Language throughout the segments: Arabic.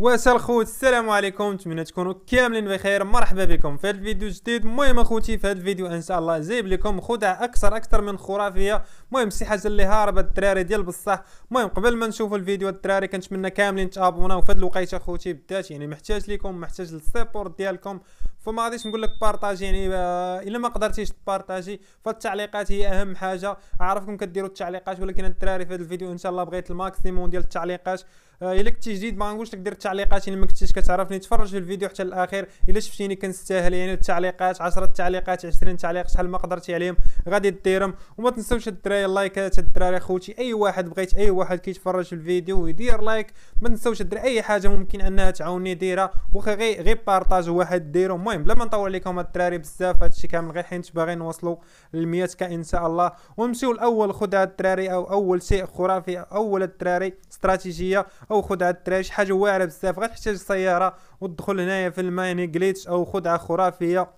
واش الخوت السلام عليكم نتمنى تكونوا كاملين بخير مرحبا بكم في هذا الفيديو جديد المهم اخوتي في هذا الفيديو ان شاء الله جايب لكم خدع اكثر اكثر من خرافيه المهم شي حاجه اللي هاربه الدراري ديال بصح المهم قبل ما نشوفوا الفيديو الدراري كنتمنى كاملين تابوناو في هذا الوقيته اخوتي بالذات يعني محتاج لكم محتاج للسيبورت ديالكم فما غاديش نقول لك بارطاجي يعني آه، الا ما قدرتيش تبارطاجي فالتعليقات هي اهم حاجه عارفكم كديروا التعليقات ولكن الدراري في هذا الفيديو ان شاء الله بغيت الماكسيموم ديال التعليقات آه، الا كنتي جديد ما غنقولش لك دير التعليقات الا ما كنتيش كتعرفني تفرج في الفيديو حتى الاخير الا شفتيني كنستاهل يعني التعليقات 10 تعليقات 20 تعليق شحال ما قدرتي عليهم غادي ديرهم وما تنساوش الدراري اللايكات الدراري خوتي اي واحد بغيت اي واحد كيتفرج في الفيديو ويدير لايك ما تنساوش دير اي حاجه ممكن انها تعاوني ديرها واخا غير غير بارطاج واحد ديرو المهم بلا ما نطول عليكم الدراري بزاف هادشي كامل غير حيت باغي نوصلوا ل 100 ك ان شاء الله ونمشيو الاول خدعه الدراري او اول شيء خرافي اول الدراري استراتيجيه او خدعه تراش حاجه واعره بزاف غتحتاج سياره وتدخل هنايا في المايني جليتش او خدعه خرافيه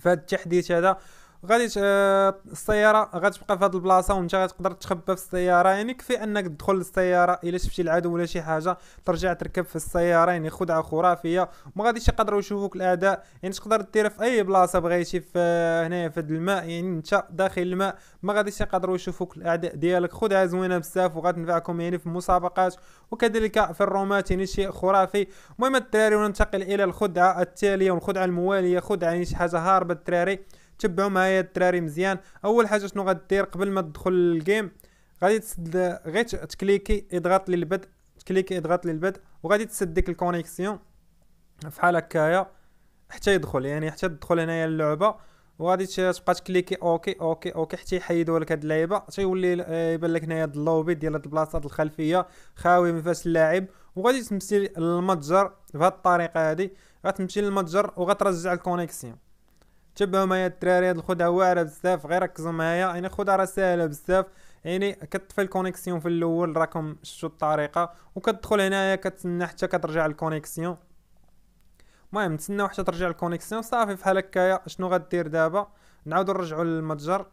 فهاد التحديث هذا غادي آه، السياره غتبقى في هذه البلاصه وانت غتقدر تخبى في السياره يعني كفي انك تدخل للسياره الا شفتي العدو ولا شي حاجه ترجع تركب في السياره يعني خدعه خرافيه وما غاديش يقدروا يشوفوك الاعداء يعني تقدر ديرها في اي بلاصه بغيتي في هنايا في الماء يعني انت داخل الماء ما غاديش يقدروا يشوفوك الاعداء ديالك خدعه زوينه بزاف وغتنفعكم يعني في المسابقات وكذلك في الرومات يعني شيء خرافي المهم الدراري وننتقل الى الخدعه التاليه والخدعه المواليه خدعه يعني شي حاجه هاربه الدراري تبعوا معايا الدراري مزيان اول حاجه شنو غدير قبل ما تدخل للجيم غادي تسد غير تكليكي اضغط للبدء تكليكي اضغط للبدء وغادي تسد ديك الكونيكسيون فحال هكايا حتى يدخل يعني حتى تدخل هنايا اللعبه وغادي تبقى تكليكي اوكي اوكي اوكي حتى يحيدوا لك هاد اللعيبه تيولي آه، يبان لك هنايا هاد اللوبي ديال هاد البلاصه الخلفيه خاوي ما فيهاش اللاعب وغادي تمشي للمتجر بهاد الطريقه هادي غتمشي للمتجر وغترجع الكونيكسيون تبعوا معايا الدراري هاد الخدعه واعره بزاف غير ركزوا معايا يعني خدعه راه ساهله بزاف يعني كتطفي الكونيكسيون في الاول راكم شتو الطريقه وكتدخل هنايا كتسنى حتى كترجع الكونيكسيون المهم نتسناو حتى ترجع الكونيكسيون صافي فحال هكايا شنو غدير دابا نعاودو نرجعو للمتجر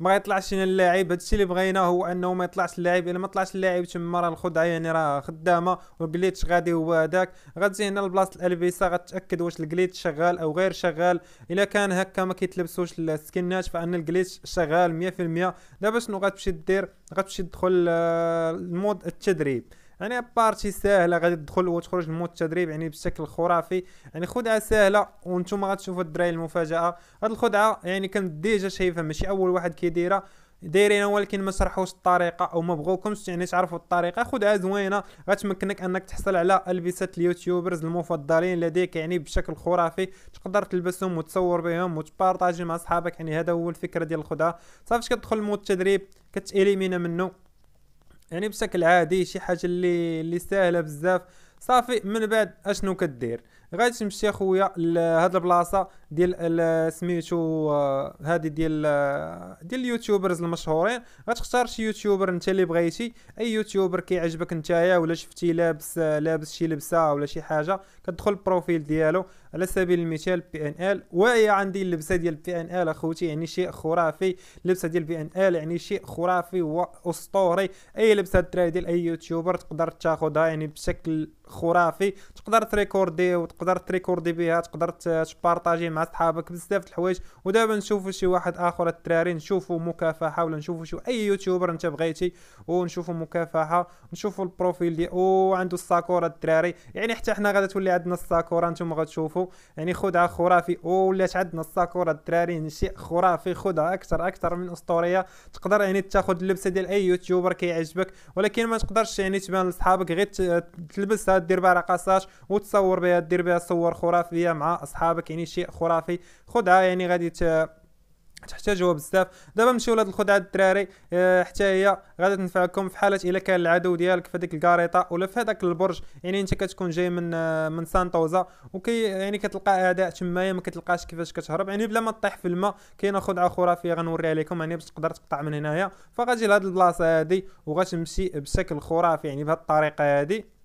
ما يطلعش لنا اللاعب الشيء اللي بغينا هو انه ما يطلعش اللاعب الا ما طلعش اللاعب تما راه الخدعه يعني راه خدامه والجليتش غادي هو هذاك غتجي هنا لبلاصه الالفيسا غتاكد واش الجليتش شغال او غير شغال الا كان هكا ما كيتلبسوش السكنات فان الجليتش شغال 100% دابا شنو غتمشي دير غتمشي تدخل آه، المود التدريب يعني بارتي ساهله غادي تدخل وتخرج من التدريب يعني بشكل خرافي يعني خدعه ساهله وانتم غتشوفوا الدراري المفاجاه هاد الخدعه يعني كنت ديجا شايفها ماشي اول واحد كيديرها دايرينها ولكن ما شرحوش الطريقه او ما بغوكمش يعني تعرفوا الطريقه خدعه زوينه غتمكنك انك تحصل على البسات اليوتيوبرز المفضلين لديك يعني بشكل خرافي تقدر تلبسهم وتصور بهم وتبارطاجي مع اصحابك يعني هذا هو الفكره ديال الخدعه صافي كتدخل مود التدريب كتاليمينا منه يعني بشكل عادي شي حاجه اللي اللي ساهله بزاف صافي من بعد اشنو كدير تمشي اخويا لهاد البلاصه ديال سميتو آه، هادي ديال آه، ديال اليوتيوبرز المشهورين غتختار شي يوتيوبر انت اللي بغيتي اي يوتيوبر كيعجبك نتايا ولا شفتي لابس آه، لابس شي لبسه ولا شي حاجه كتدخل البروفيل ديالو على سبيل المثال بي ان ال وهي عندي اللبسه ديال بي ان ال اخوتي يعني شيء خرافي اللبسه ديال بي ان ال يعني شيء خرافي واسطوري اي لبسه الدراري ديال اي يوتيوبر تقدر تاخذها يعني بشكل خرافي تقدر تريكوردي وتقدر تريكوردي بها تقدر تبارطاجي مع صحابك بزاف د الحوايج ودابا نشوفوا شي واحد اخر الدراري نشوفوا مكافحه ولا نشوفوا شي اي يوتيوبر انت بغيتي ونشوفوا مكافحه نشوفوا البروفيل ديالو عنده الساكوره الدراري يعني حتى حنا غادي تولي عندنا الساكوره نتوما غتشوفوا نشوفوا يعني خدعه خرافي ولات عندنا الساكورا الدراري يعني شيء خرافي خدعه اكثر اكثر من اسطوريه تقدر يعني تاخذ اللبسه ديال اي يوتيوبر كيعجبك ولكن ما تقدرش يعني تبان لاصحابك غير تلبسها دير بها رقصات وتصور بها دير بها صور خرافيه مع اصحابك يعني شيء خرافي خدعه يعني غادي تحتاجوها بزاف دابا نمشيو لهاد الخدعه الدراري اه حتى هي غادي تنفعكم في حاله الا كان العدو ديالك في هذيك الكاريطه ولا في هذاك البرج يعني انت كتكون جاي من آه، من سانطوزا وكي يعني كتلقى اعداء تمايا ما كتلقاش كيفاش كتهرب يعني بلا ما تطيح في الماء كاينه خدعه خرافيه غنوريها لكم يعني باش تقدر تقطع من هنايا فغادي لهاد البلاصه هادي وغتمشي بشكل خرافي يعني بهاد الطريقه هادي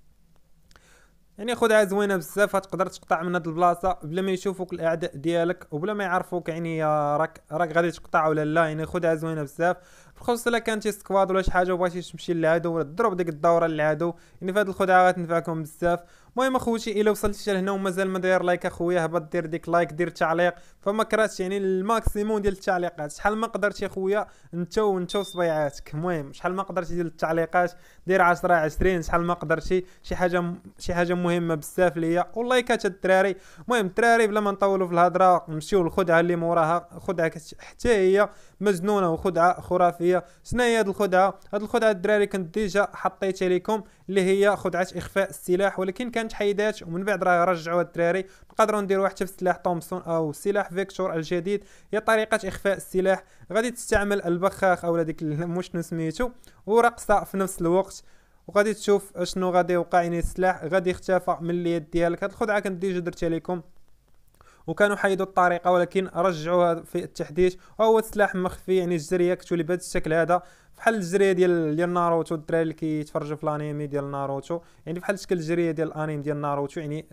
يعني خدها زوينه بزاف تقدر تقطع من هاد البلاصه بلا ما يشوفوك الاعداء ديالك وبلا ما يعرفوك يعني راك راك غادي تقطع ولا لا يعني خدها زوينه بزاف خصوصا الا كانت شي سكواد ولا شي حاجه وبغيتي تمشي للعدو ولا تضرب ديك الدوره للعدو يعني فهاد الخدعه غتنفعكم بزاف المهم اخوتي الا وصلتي لهنا ومازال ما داير لايك اخويا هبط دير ديك لايك دير تعليق فما كرهتش يعني الماكسيموم ديال التعليقات شحال ما قدرتي اخويا انت وانت وصبيعاتك المهم شحال ما قدرتي ديال التعليقات دير 10 20 شحال ما قدرتي شي حاجه شي حاجه مهمه بزاف ليا واللايكات الدراري المهم الدراري بلا ما نطولوا في الهضره نمشيو للخدعه اللي موراها خدعه حتى هي مجنونه وخدعه خرافيه شنو هي هذه الخدعه هذه الخدعه الدراري كنت ديجا حطيتها لكم اللي هي خدعه اخفاء السلاح ولكن كان كانت حيدات ومن بعد راه رجعوا الدراري نقدروا نديروا واحد في سلاح تومسون او سلاح فيكتور الجديد هي طريقه اخفاء السلاح غادي تستعمل البخاخ او ديك مش سميتو ورقصه في نفس الوقت وغادي تشوف شنو غادي يوقع يعني السلاح غادي يختفى من اليد ديالك هاد الخدعه كنت ديجا درتها لكم وكانوا حيدوا الطريقه ولكن رجعوها في التحديث وهو سلاح مخفي يعني الجريه كتولي بهذا الشكل هذا بحال الجريه ديال ديال ناروتو الدراري اللي كيتفرجوا في الانمي ديال ناروتو يعني بحال شكل الجريه ديال الانمي ديال ناروتو يعني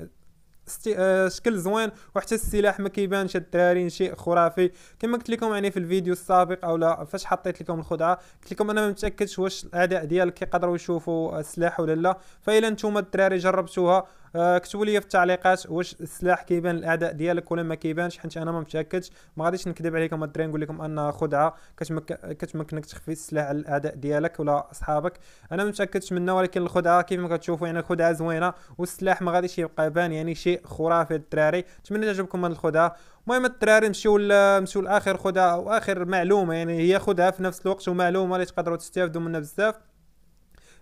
استي... آه... شكل زوين وحتى السلاح ما كيبانش الدراري شيء خرافي كما قلت لكم يعني في الفيديو السابق اولا فاش حطيت لكم الخدعه قلت لكم انا ما متاكدش واش الاعداء ديالك كيقدروا يشوفوا السلاح ولا لا فاذا نتوما الدراري جربتوها اكتبوا آه، لي في التعليقات واش السلاح كيبان الاعداء ديالك ولا ما كيبانش حيت انا ما متاكدش ما غاديش نكذب عليكم الدراري نقول لكم انها خدعه كتمك... كتمكنك تخفي السلاح على الاعداء ديالك ولا اصحابك انا ما متاكدش منها ولكن الخدعه كيف ما كتشوفوا يعني الخدعه زوينه والسلاح ما غاديش يبقى يبان يعني شيء خرافي الدراري نتمنى تعجبكم هذه الخدعه المهم الدراري نمشيو نمشيو لاخر خدعه واخر معلومه يعني هي خدعه في نفس الوقت ومعلومه اللي تقدروا تستافدوا منها بزاف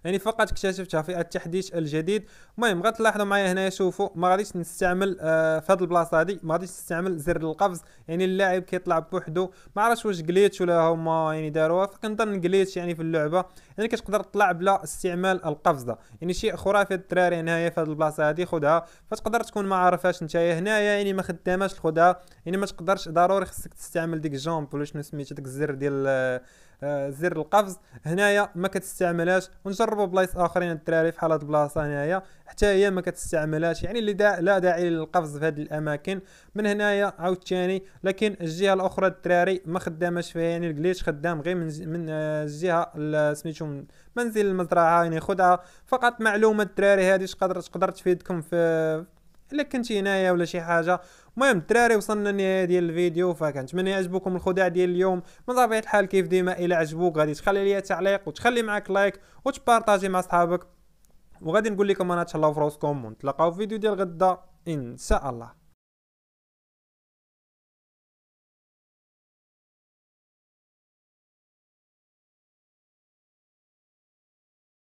يعني فقط اكتشفتها في التحديث الجديد المهم غتلاحظوا معايا هنايا شوفوا ما غاديش نستعمل آه في هذه البلاصه هذه ما غاديش نستعمل زر القفز يعني اللاعب كيطلع بوحدو ما عرفش واش جليتش ولا هما يعني داروها فكنظن جليتش يعني في اللعبه يعني كتقدر تطلع بلا استعمال القفزه يعني شيء خرافي الدراري هنايا في هذه البلاصه هذه خدها فتقدر تكون ما عارفاش نتايا هنايا يعني ما خداماش خدها يعني ما تقدرش ضروري خصك تستعمل ديك جومب ولا شنو سميتها ديك الزر ديال آه، آه، زر القفز هنايا ما كتستعملهاش ونجربوا بلايص اخرين الدراري في هاد البلاصه هنايا حتى هي ما كتستعملهاش يعني اللي دا لا داعي للقفز في هذه الاماكن من هنايا عاوتاني لكن الجهه الاخرى الدراري ما خداماش فيها يعني الكليش خدام غير من من آه، الجهه سميتو منزل المزرعه يعني خدها فقط معلومه الدراري هذه شقدر تقدر تفيدكم في الا كنتي هنايا ولا شي حاجه المهم الدراري وصلنا للنهايه ديال الفيديو فكنتمنى يعجبكم الخداع ديال اليوم من طبيعه الحال كيف ديما الا عجبوك غادي تخلي لي تعليق وتخلي معك لايك وتبارطاجي مع صحابك وغادي نقول لكم انا تهلاو في راسكم ونتلاقاو في فيديو ديال غدا ان شاء الله